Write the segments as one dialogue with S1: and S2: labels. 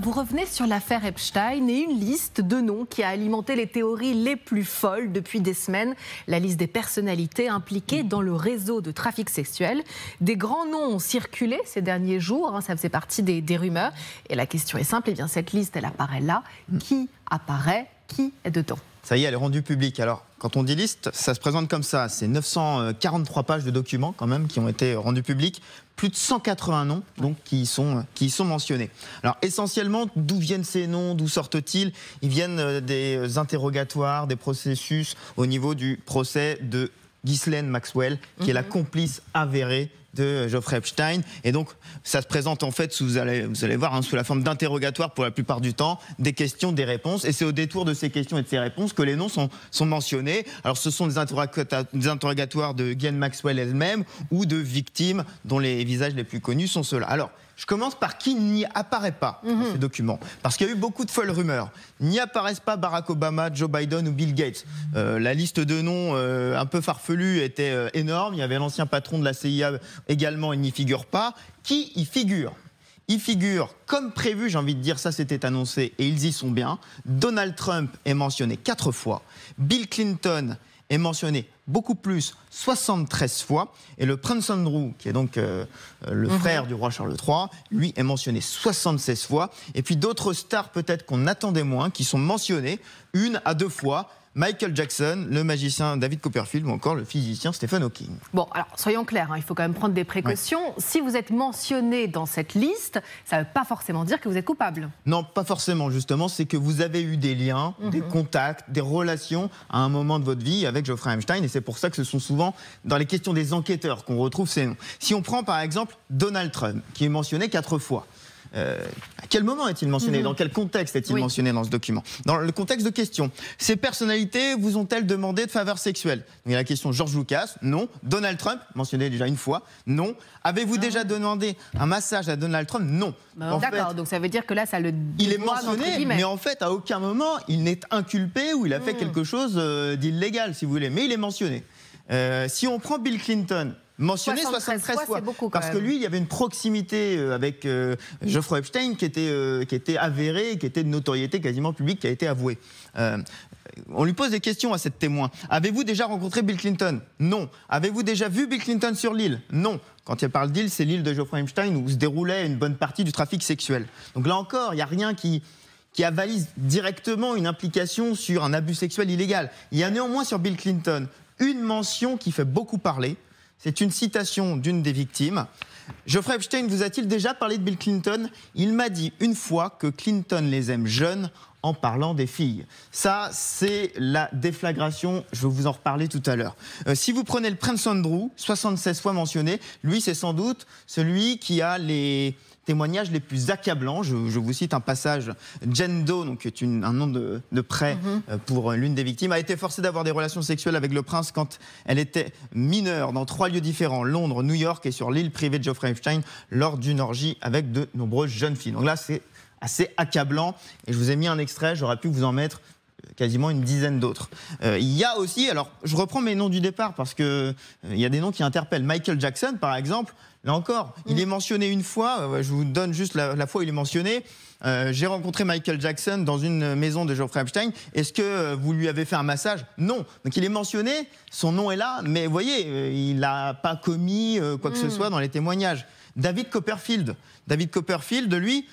S1: Vous revenez sur l'affaire Epstein et une liste de noms qui a alimenté les théories les plus folles depuis des semaines. La liste des personnalités impliquées dans le réseau de trafic sexuel. Des grands noms ont circulé ces derniers jours, hein, ça faisait partie des, rumeurs. Et la question est simple, et eh bien cette liste, elle apparaît là. Mm. Qui apparaît Qui est dedans ça y est, elle est rendue publique. Alors, quand on dit liste, ça se présente comme ça. C'est 943 pages de documents, quand même, qui ont été rendus publics. Plus de 180 noms, donc, qui sont, qui y sont mentionnés. Alors, essentiellement, d'où viennent ces noms D'où sortent-ils Ils viennent euh, des interrogatoires, des processus au niveau du procès de Ghislaine Maxwell, qui est la mhm. complice avérée de Geoffrey Epstein. Et donc, ça se présente en fait, sous, vous, allez, vous allez voir, hein, sous la forme d'interrogatoires pour la plupart du temps, des questions, des réponses. Et c'est au détour de ces questions et de ces réponses que les noms sont, mentionnés. Alors, ce sont des, interrogatoires de Ghislaine Maxwell elle-même ou de victimes dont les visages les plus connus sont ceux-là. Alors, je commence par qui n'y apparaît pas dans mhm. ces documents. Parce qu'il y a eu beaucoup de folles rumeurs. N'y apparaissent pas Barack Obama, Joe Biden ou Bill Gates. Euh, la liste de noms euh, un peu farfelue était euh, énorme. Il y avait l'ancien patron de la CIA également, il n'y figure pas. Qui y figure il figure comme prévu, j'ai envie de dire, ça c'était annoncé et ils y sont bien. Donald Trump est mentionné quatre fois. Bill Clinton est mentionné beaucoup plus, 73 fois. Et le prince Andrew, qui est donc euh, euh, le mhm. frère du roi Charles III, lui est mentionné 76 fois. Et puis d'autres stars peut-être qu'on attendait moins, qui sont mentionnées une à deux fois, Michael Jackson, le magicien David Copperfield ou encore le physicien Stephen Hawking. Bon, alors soyons clairs, hein, il faut quand même prendre des précautions. Si vous êtes mentionné dans cette liste, ça ne veut pas forcément dire que vous êtes coupable. Non, pas forcément, justement, c'est que vous avez eu des liens, mhm. des contacts, des relations à un moment de votre vie avec Geoffrey Einstein et c'est pour ça que ce sont souvent dans les questions des enquêteurs qu'on retrouve ces noms. Si on prend par exemple Donald Trump, qui est mentionné quatre fois. Euh, à quel moment est-il mentionné mhm. Dans quel contexte est-il mentionné dans ce document Dans le contexte de question. Ces personnalités vous ont-elles demandé de faveurs sexuelles Il y a la question George Lucas, non. Donald Trump, mentionné déjà une fois, non. Avez-vous ah. déjà demandé un massage à Donald Trump Non. Bah, d'accord, donc ça veut dire que là, ça le. Il est mentionné, mais en fait, à aucun moment, il n'est inculpé ou il a fait hmm. quelque chose euh, d'illégal, si vous voulez. Mais il est mentionné. Euh, si on prend Bill Clinton, mentionné 73, fois. Beaucoup, parce que lui, il y avait une proximité euh, avec euh, Epstein qui était, euh, qui était avérée, qui était de notoriété quasiment publique, qui a été avouée. Euh, on lui pose des questions à cette témoin. Avez-vous déjà rencontré Bill Clinton Non. Avez-vous déjà vu Bill Clinton sur l'île Non. Quand il parle d'île, c'est l'île de Geoffroy Epstein où se déroulait une bonne partie du trafic sexuel. Donc là encore, il n'y a rien qui, qui avalise directement une implication sur un abus sexuel illégal. Il y a néanmoins sur Bill Clinton une mention qui fait beaucoup parler, c'est une citation d'une des victimes. Geoffrey Epstein vous a-t-il déjà parlé de Bill Clinton Il m'a dit une fois que Clinton les aime jeunes en parlant des filles. Ça, c'est la déflagration, je vais vous en reparler tout à l'heure. Euh, si vous prenez le Prince Andrew, 76 fois mentionné, lui, c'est sans doute celui qui a les témoignages les plus accablants. Je, vous cite un passage. Jane Doe, donc, qui est un nom de, prêt mhm. euh, pour euh, l'une des victimes, a été forcée d'avoir des relations sexuelles avec le prince quand elle était mineure dans trois lieux différents, Londres, New York et sur l'île privée de Geoffrey Einstein lors d'une orgie avec de nombreuses jeunes filles. Donc là, c'est assez accablant. Et je vous ai mis un extrait, j'aurais pu vous en mettre euh, quasiment une dizaine d'autres. Euh, il y a aussi, alors je reprends mes noms du départ parce que euh, il y a des noms qui interpellent. Michael Jackson, par exemple, là encore, mm. il est mentionné une fois. je vous donne juste la, fois où il est mentionné. J'ai rencontré Michael Jackson dans une maison de Geoffrey Epstein. Est-ce que vous lui avez fait un massage Non. Donc il est mentionné, son nom est là, mais vous voyez, il n'a pas commis quoi que ce mm. soit dans les témoignages. David Copperfield. David Copperfield, lui,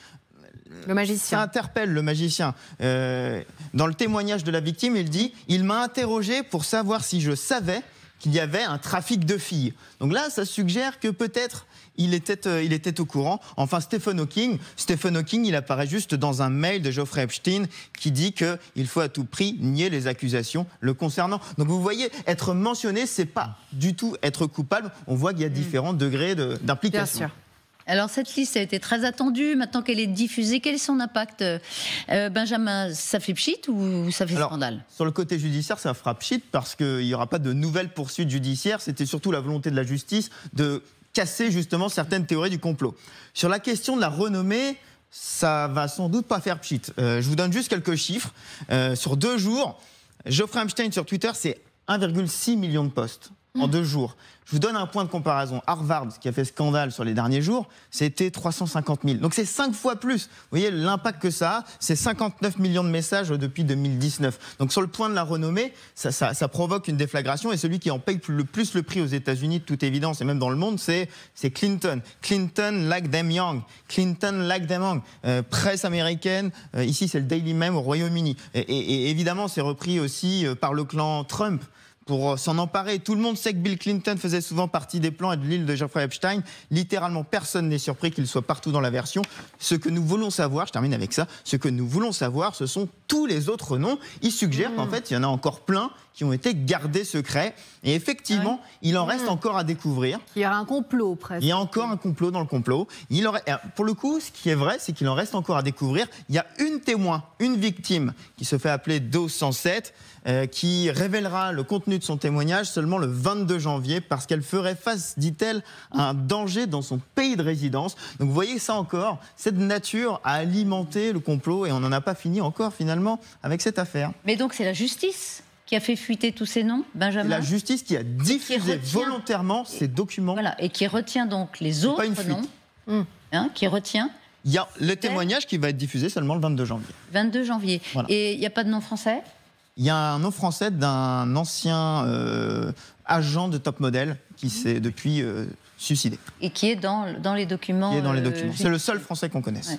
S1: le magicien. Ça interpelle le magicien. Euh, dans le témoignage de la victime, il dit Il m'a interrogé pour savoir si je savais qu'il y avait un trafic de filles. Donc là, ça suggère que peut-être il était, euh, il était au courant. Enfin, Stephen Hawking, Stephen Hawking, il apparaît juste dans un mail de Geoffrey Epstein qui dit qu'il faut à tout prix nier les accusations le concernant. Donc vous voyez, être mentionné, c'est pas du tout être coupable. On voit qu'il y a mm. différents degrés d'implication. Alors cette liste a été très attendue. Maintenant qu'elle est diffusée, quel est son impact euh, euh, Benjamin, ça fait pchit ou ça fait scandale Sur le côté judiciaire, ça fera pchit parce qu'il n'y aura pas de nouvelles poursuites judiciaires. C'était surtout la volonté de la justice de casser justement certaines théories du complot. Sur la question de la renommée, ça va sans doute pas faire pchit. Euh, je vous donne juste quelques chiffres. sur deux jours, Geoffrey Einstein sur Twitter, c'est 1,6 million de postes en deux jours. Je vous donne un point de comparaison. Harvard, qui a fait scandale sur les derniers jours, c'était 350 000. Donc c'est cinq fois plus. Vous voyez l'impact que ça a, c'est 59 millions de messages depuis 2019. Donc sur le point de la renommée, ça, provoque une déflagration et celui qui en paye le plus le prix aux États-Unis, de toute évidence, et même dans le monde, c'est Clinton. Clinton like them young. Clinton like them young. Euh, presse américaine, euh, ici c'est le Daily Mail au Royaume-Uni. et, évidemment, c'est repris aussi euh, par le clan Trump pour euh, s'en emparer. Tout le monde sait que Bill Clinton faisait souvent partie des plans et de l'île de Geoffrey Epstein. Littéralement, personne n'est surpris qu'il soit partout dans la version. Ce que nous voulons savoir, je termine avec ça, ce que nous voulons savoir, ce sont tous les autres noms. Il suggère qu'en mmh. fait, il y en a encore plein qui ont été gardés secrets. Et effectivement, il en reste mmh. encore à découvrir. Il y a un complot presque. Il y a encore un complot dans le complot. Il aurait... Euh, pour le coup, ce qui est vrai, c'est qu'il en reste encore à découvrir. Il y a une témoin, une victime, qui se fait appeler Do 107, euh, qui révélera le contenu de son témoignage seulement le 22 janvier parce qu'elle ferait face, dit-elle, à un danger dans son pays de résidence. Donc vous voyez ça encore, cette nature a alimenté le complot et on n'en a pas fini encore finalement avec cette affaire. Mais donc c'est la justice qui a fait fuiter tous ces noms, Benjamin La justice qui a diffusé volontairement ces documents. Voilà, et qui retient donc les autres pas une noms. Mm. Hein, qui retient. Il y a le témoignage qui va être diffusé seulement le 22 janvier. 22 janvier. Et il n'y a pas de nom français il y a un nom français d'un ancien euh, agent de top model qui mm. s'est depuis euh, suicidé. Et qui est dans, dans les documents. Qui est dans les euh, documents. C'est le seul français qu'on connaisse.